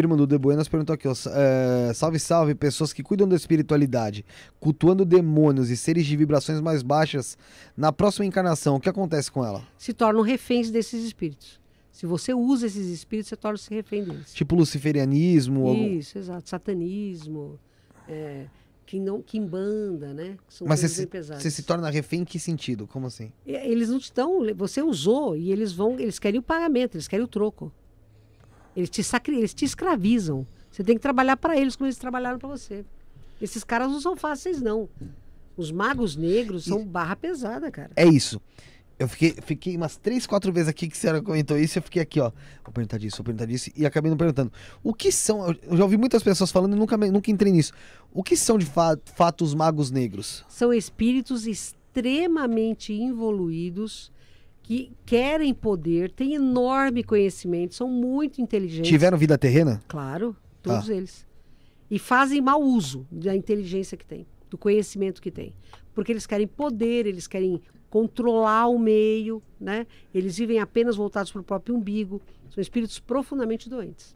Firmo do De Buenas perguntou aqui, ó, é, salve, salve, pessoas que cuidam da espiritualidade, cultuando demônios e seres de vibrações mais baixas, na próxima encarnação, o que acontece com ela? Se tornam reféns desses espíritos. Se você usa esses espíritos, você torna-se refém deles. Tipo luciferianismo? Isso, algum... exato. Satanismo, é, não Kim né? são Mas você se, se torna refém em que sentido? Como assim? Eles não estão Você usou e eles vão... Eles querem o pagamento, eles querem o troco. Eles te, sacri... eles te escravizam. Você tem que trabalhar para eles como eles trabalharam para você. Esses caras não são fáceis, não. Os magos negros são barra pesada, cara. É isso. Eu fiquei, fiquei umas três, quatro vezes aqui que a senhora comentou isso, eu fiquei aqui, ó. Vou perguntar disso, vou perguntar disso, e acabei não perguntando. O que são. Eu já ouvi muitas pessoas falando e nunca, nunca entrei nisso. O que são de fato, os magos negros? São espíritos extremamente involuídos que querem poder, têm enorme conhecimento, são muito inteligentes. Tiveram vida terrena? Claro, tá. todos ah. eles. E fazem mau uso da inteligência que têm, do conhecimento que têm. Porque eles querem poder, eles querem controlar o meio, né? Eles vivem apenas voltados para o próprio umbigo. São espíritos profundamente doentes.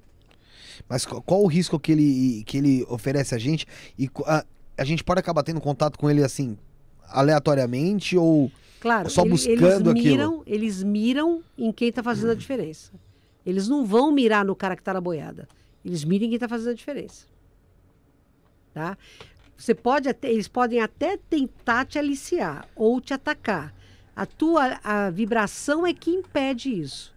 Mas qual o risco que ele, que ele oferece a gente? E a, a gente pode acabar tendo contato com ele assim, aleatoriamente ou claro, só buscando eles miram, aquilo? Eles miram em quem está fazendo hum. a diferença. Eles não vão mirar no cara que está na boiada. Eles miram em quem está fazendo a diferença. Tá? Você pode até, eles podem até tentar te aliciar ou te atacar. A tua a vibração é que impede isso.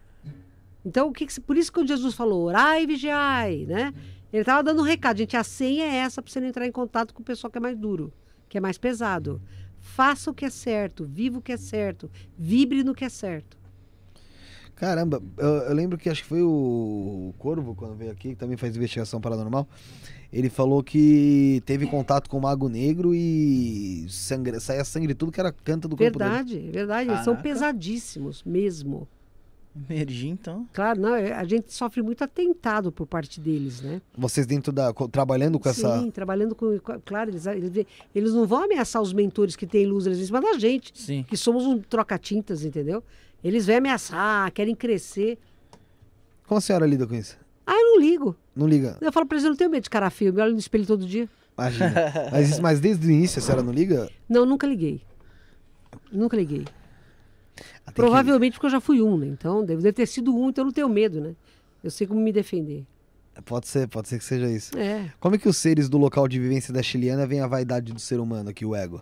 Então, o que, que por isso que Jesus falou, orai e vigiai, né? Ele estava dando um recado, gente, a senha é essa para você não entrar em contato com o pessoal que é mais duro, que é mais pesado. Faça o que é certo, viva o que é certo, vibre no que é certo. Caramba, eu, eu lembro que acho que foi o, Corvo, quando veio aqui, que também faz investigação paranormal. Ele falou que teve contato com o Mago Negro e sangra, saía sangue de tudo que era canto do corpo verdade, dele. Verdade, verdade. são pesadíssimos mesmo. Mergi, então. Claro, não, é, a gente sofre muito atentado por parte deles, né? Vocês dentro da. trabalhando com essa. Sim, trabalhando com. Claro, eles, eles, eles, não vão ameaçar os mentores que têm luz, eles mas a gente, Sim. que somos um troca-tintas, entendeu? Eles vêm ameaçar, querem crescer. Como a senhora lida com isso? Ah, eu não ligo. Não liga? Eu falo pra eles, eu não tenho medo de cara feio, me olho no espelho todo dia. Imagina. mas, mas desde o início a senhora não liga? Não, nunca liguei. Nunca liguei. Provavelmente que... porque eu já fui um, né? Então deve ter sido um, então eu não tenho medo, né? Eu sei como me defender. Pode ser, pode ser que seja isso. É. Como é que os seres do local de vivência da chilena veem a vaidade do ser humano aqui, o ego?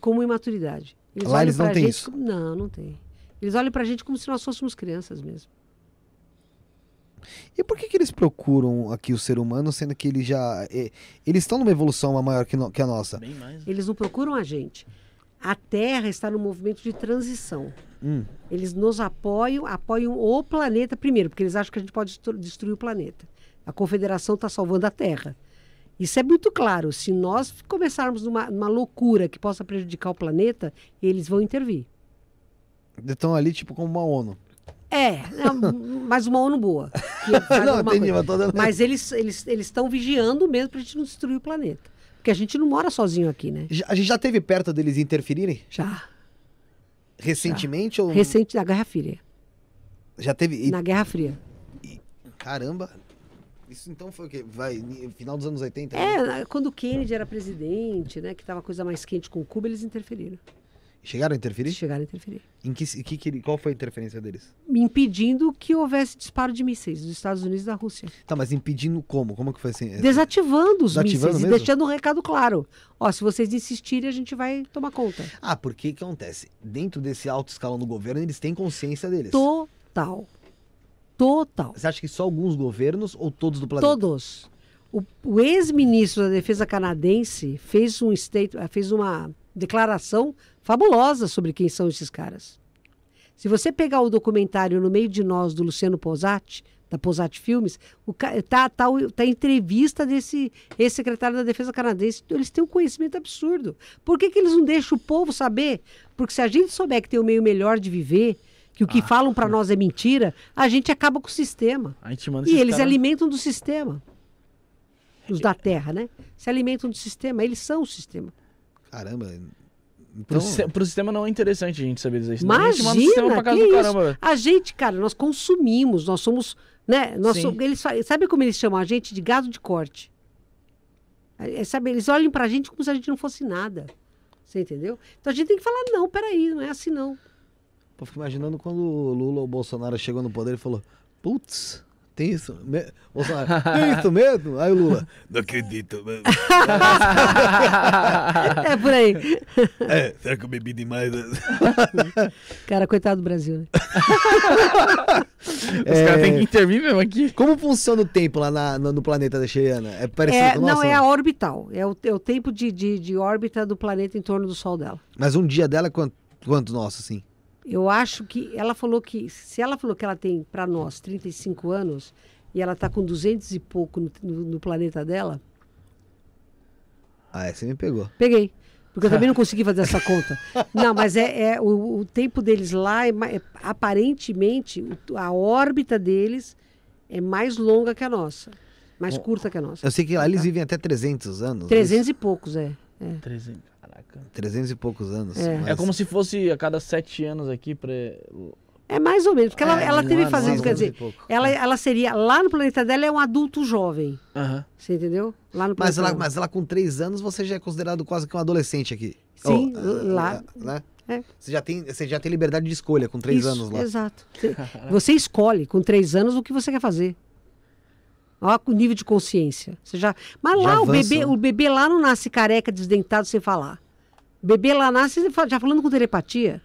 Como imaturidade. Eles Lá eles não têm gente... isso? Não, não tem. Eles olham pra gente como se nós fôssemos crianças mesmo. E por que, que eles procuram aqui o ser humano, sendo que eles já. Eles estão numa evolução maior que, no, que a nossa? Mais, né? Eles não procuram a gente. A Terra está no movimento de transição. Hum. Eles nos apoiam, apoiam o planeta primeiro, porque eles acham que a gente pode destruir o planeta. A Confederação está salvando a Terra. Isso é muito claro. Se nós começarmos uma, uma loucura que possa prejudicar o planeta, eles vão intervir. Estão ali, tipo, como uma ONU. É, é mas uma ONU boa. não, entendi, mas, mas eles eles eles estão vigiando mesmo para a gente não destruir o planeta. Porque a gente não mora sozinho aqui, né? A gente já teve perto deles interferirem? Já. Recentemente ou. Recente na Guerra Fria. Já teve. Na Guerra Fria. Caramba! Isso então foi o quê? Vai, final dos anos 80? Né? É, quando o Kennedy era presidente, né? Que tava coisa mais quente com Cuba, eles interferiram. Chegaram a interferir? Chegaram a interferir. Em que, que, que, qual foi a interferência deles? Impedindo que houvesse disparo de mísseis dos Estados Unidos e da Rússia. Tá, mas impedindo como? Como que foi assim? Desativando os Desativando mísseis mesmo? e deixando um recado claro. Ó, se vocês insistirem, a gente vai tomar conta. Ah, porque que acontece? Dentro desse alto escalão do governo, eles têm consciência deles. Total. Total. Você acha que só alguns governos ou todos do planeta? Todos. O, o ex-ministro da Defesa canadense fez um state, fez uma declaração fabulosa sobre quem são esses caras. Se você pegar o documentário No Meio de Nós, do Luciano Posati, da Posati Filmes, está tá, tá, tá entrevista desse ex-secretário da Defesa canadense. Eles têm um conhecimento absurdo. Por que, que eles não deixam o povo saber? Porque se a gente souber que tem um meio melhor de viver, que o que ah, falam para nós é mentira, a gente acaba com o sistema. e eles caras... alimentam do sistema. Os é, da é. terra, né? Se alimentam do sistema, eles são o sistema. Caramba. Então... o sistema não é interessante a gente saber dizer isso. Imagina, né? a gente do caramba. A gente, cara, nós consumimos, nós somos, né? Nós somos, eles, sabe como eles chamam a gente? De gado de corte. É, é sabe, eles olham para a gente como se a gente não fosse nada. Você entendeu? Então a gente tem que falar, não, peraí, não é assim não. Eu fico imaginando quando o Lula ou o Bolsonaro chegou no poder e falou, putz, tem isso mesmo? Tem isso mesmo? Aí o Lula, não acredito. Mano. é por aí. É, será que eu bebi demais? Cara, coitado do Brasil, né? Os é... caras têm que é. intervir mesmo aqui. Como funciona o tempo lá na, no, no, planeta da Cheiana? É parecido é, com o nosso? É não, é a orbital. É o, é o tempo de, de, de órbita do planeta em torno do Sol dela. Mas um dia dela é quanto, quanto nosso, assim? eu acho que ela falou que, se ela falou que ela tem para nós 35 anos e ela está com 200 e pouco no, no, no, planeta dela. Ah, você me pegou. Peguei. Porque eu também não consegui fazer essa conta. Não, mas é, é o, o, tempo deles lá, é, é, aparentemente, a órbita deles é mais longa que a nossa. Mais curta que a nossa. Eu sei que lá eles tá. vivem até 300 anos. 300 é isso? e poucos, é. é. 300. Caraca. 300 e poucos anos. É, mas... é como se fosse a cada sete anos aqui para. É mais ou menos, porque é, ela, ela teve fazendo, quer dizer, ela, ela seria, lá no planeta dela, é um adulto jovem. Uhum. Você entendeu? Lá no mas, ela, mas ela com três anos, você já é considerado quase que um adolescente aqui. Sim, oh, lá. É, né? É. Você, já tem, você já tem liberdade de escolha com três Isso, anos lá. Exato. Você escolhe com três anos o que você quer fazer. Olha o nível de consciência. Você já... Mas já lá o bebê, né? o bebê lá não nasce careca, desdentado, sem falar. O bebê lá nasce já falando com telepatia.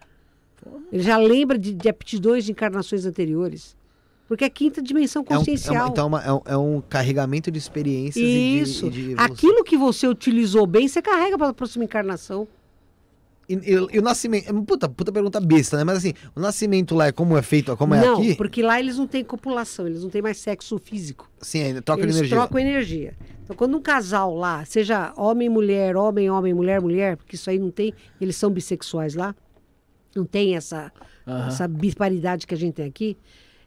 Ele já lembra de, de aptidões de encarnações anteriores. Porque é a quinta dimensão consciencial. É um, é então é, é, um, é um, carregamento de experiências Isso. e de, e de Aquilo que você utilizou bem, você carrega para a próxima encarnação. E, e, e, o nascimento. É puta, puta pergunta besta, né? Mas assim, o nascimento lá é como é feito, como é não, aqui? Não, porque lá eles não têm copulação, eles não têm mais sexo físico. Sim, ainda é, troca eles energia. trocam energia. Então, quando um casal lá, seja homem, mulher, homem, homem, mulher, mulher, porque isso aí não tem, eles são bissexuais lá, não tem essa, uhum. essa biparidade que a gente tem aqui,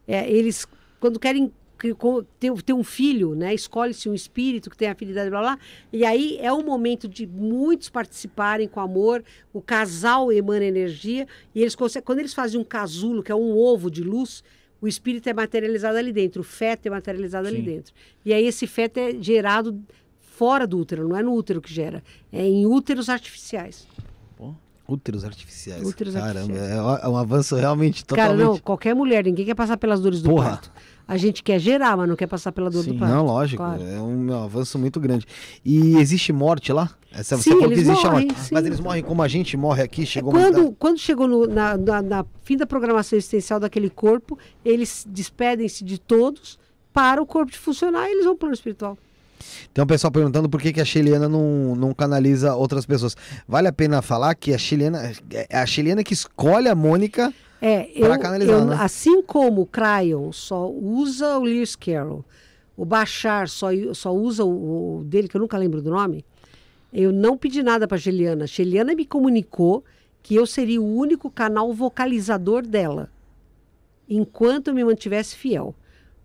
é, eles, quando querem que tem, tem um filho, né? Escolhe-se um espírito que tem afinidade, blá, blá. E aí é o momento de muitos participarem com amor. O casal emana energia e eles conseguem, quando eles fazem um casulo, que é um ovo de luz, o espírito é materializado ali dentro, o feto é materializado Sim. ali dentro. E aí esse feto é gerado fora do útero, não é no útero que gera, é em úteros artificiais. Pô, Úteros artificiais. Úteros Caramba, artificiais. é, é um avanço realmente totalmente... Cara, não, qualquer mulher, ninguém quer passar pelas dores do Porra. parto. A gente quer gerar, mas não quer passar pela dor Sim, do parto. Não, lógico. Claro. É, é um avanço muito grande. E existe morte lá? Essa, sim, você falou que existe morrem, a morte. Sim. Mas eles morrem como a gente morre aqui? Chegou quando, uma... quando chegou no, na, na, na, fim da programação existencial daquele corpo, eles despedem-se de todos para o corpo de funcionar e eles vão para o plano espiritual. Tem um pessoal perguntando por que, que a chilena não, não canaliza outras pessoas. Vale a pena falar que a chilena é a chilena que escolhe a Mônica é, para canalizar, eu, né? Assim como o Cryon só usa o Lewis Carroll, o Bachar só, só usa o, o dele, que eu nunca lembro do nome, eu não pedi nada para a Geliana. A Geliana me comunicou que eu seria o único canal vocalizador dela, enquanto eu me mantivesse fiel.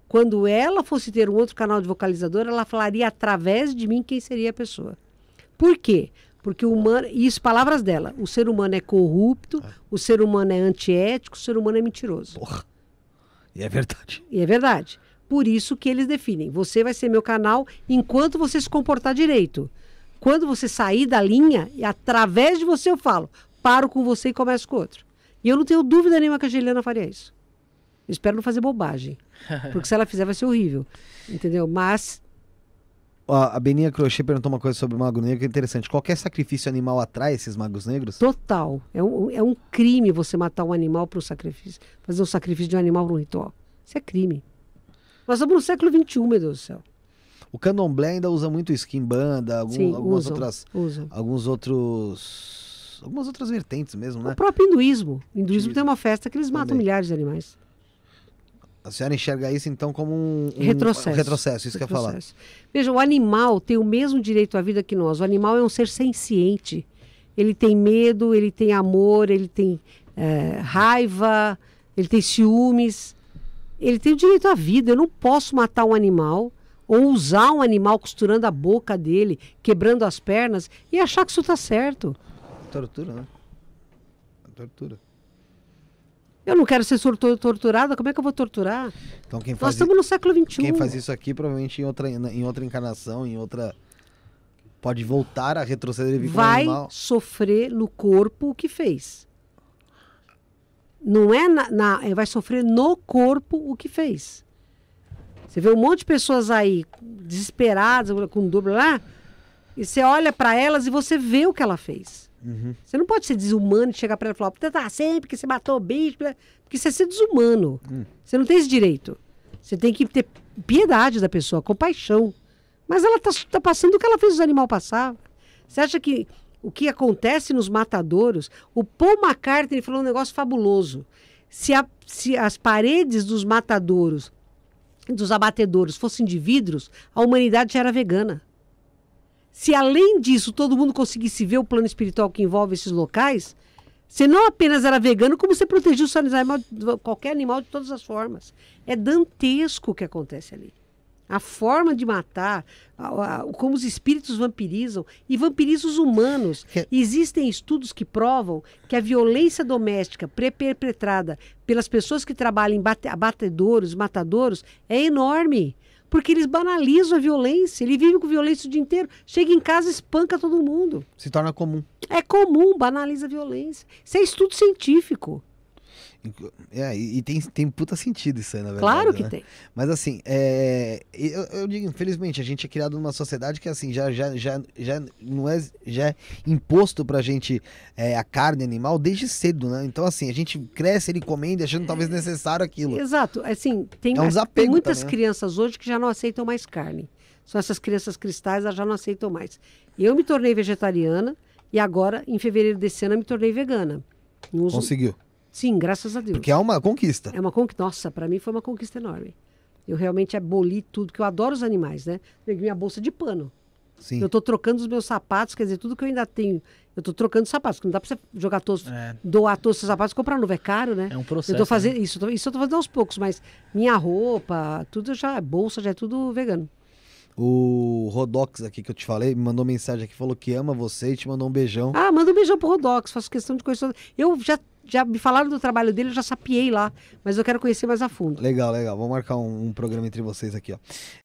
Quando ela fosse ter um outro canal de vocalizador, ela falaria através de mim quem seria a pessoa. Por quê? Porque o humano, e isso palavras dela, o ser humano é corrupto, é. o ser humano é antiético, o ser humano é mentiroso. Porra. E é verdade. E é verdade. Por isso que eles definem. Você vai ser meu canal enquanto você se comportar direito. Quando você sair da linha, e através de você eu falo, paro com você e começo com outro. E eu não tenho dúvida nenhuma que a Juliana faria isso. Eu espero não fazer bobagem. Porque se ela fizer, vai ser horrível. Entendeu? Mas. A Beninha Crochê perguntou uma coisa sobre o Mago Negro que é interessante. Qualquer sacrifício animal atrai esses magos negros? Total. É um, é um crime você matar um animal para um sacrifício. Fazer um sacrifício de um animal para um ritual. Isso é crime. Nós estamos no século XXI, meu Deus do céu. O candomblé ainda usa muito skin banda, algum, Sim, algumas usam, outras, usam. alguns outros, algumas outras vertentes mesmo, né? O próprio hinduísmo. O hinduísmo tem uma festa que eles Também. matam milhares de animais. A senhora enxerga isso então como um, retrocesso. Um retrocesso, isso retrocesso. que eu falar. Veja, o animal tem o mesmo direito à vida que nós. O animal é um ser senciente. Ele tem medo, ele tem amor, ele tem é, raiva, ele tem ciúmes. Ele tem o direito à vida. Eu não posso matar um animal ou usar um animal costurando a boca dele, quebrando as pernas e achar que isso está certo. Tortura, né? Tortura. Eu não quero ser torturada, como é que eu vou torturar? Então, quem faz Nós estamos no século XXI. Quem faz isso aqui, provavelmente em outra, em outra encarnação, em outra. Pode voltar a retroceder e vir Vai sofrer no corpo o que fez. Não é na, na. É, vai sofrer no corpo o que fez. Você vê um monte de pessoas aí desesperadas, com dor, lá, e você olha para elas e você vê o que ela fez. Uhum. Você não pode ser desumano e chegar para ela e falar, tá sempre porque você matou o bicho, né? porque você é ser desumano. Uhum. Você não tem esse direito. Você tem que ter piedade da pessoa, compaixão. Mas ela está tá passando o que ela fez os animais passar. Você acha que o que acontece nos matadouros? O Paul McCartney falou um negócio fabuloso. Se, a, se as paredes dos matadouros, dos abatedouros, fossem de vidros, a humanidade já era vegana se além disso todo mundo conseguisse ver o plano espiritual que envolve esses locais, você não apenas era vegano, como você protegia animal, qualquer animal de todas as formas. É dantesco o que acontece ali. A forma de matar, a, a, como os espíritos vampirizam e vampirizam os humanos. É Existem estudos que provam que a violência doméstica perpetrada pelas pessoas que trabalham em bate, abatedouros, matadouros, é enorme. Porque eles banalizam a violência. Ele vive com violência o dia inteiro. Chega em casa, espanca todo mundo. Se torna comum. É comum, banaliza a violência. Isso é estudo científico. É, e tem, tem puta sentido isso aí, na verdade. Claro que né? tem. Mas assim, é, eu, eu, digo, infelizmente, a gente é criado numa sociedade que assim, já, já, já, já não é, já é imposto pra gente é, a carne animal desde cedo, né? Então, assim, a gente cresce ele comendo, achando talvez necessário aquilo. Exato. Assim, tem, é um tem muitas também. Né? crianças hoje que já não aceitam mais carne. São essas crianças cristais, elas já não aceitam mais. Eu me tornei vegetariana e agora, em fevereiro desse ano, eu me tornei vegana. Uso... Conseguiu. Sim, graças a Deus. Porque é uma conquista. É uma conquista. Nossa, para mim foi uma conquista enorme. Eu realmente aboli tudo, que eu adoro os animais, né? Peguei minha bolsa de pano. Sim. Eu estou trocando os meus sapatos, quer dizer, tudo que eu ainda tenho. Eu estou trocando sapatos, porque não dá para você jogar todos, é. doar todos os sapatos, comprar novo é caro, né? É um processo. Eu tô fazendo né? isso, isso eu estou fazendo aos poucos, mas minha roupa, tudo já, bolsa já é tudo vegano. O Rodox aqui que eu te falei, me mandou mensagem aqui, falou que ama você e te mandou um beijão. Ah, manda um beijão pro Rodox, faço questão de conhecer. Eu já já me falaram do trabalho dele, eu já sapiei lá, mas eu quero conhecer mais a fundo. Legal, legal. Vou marcar um, um programa entre vocês aqui, ó.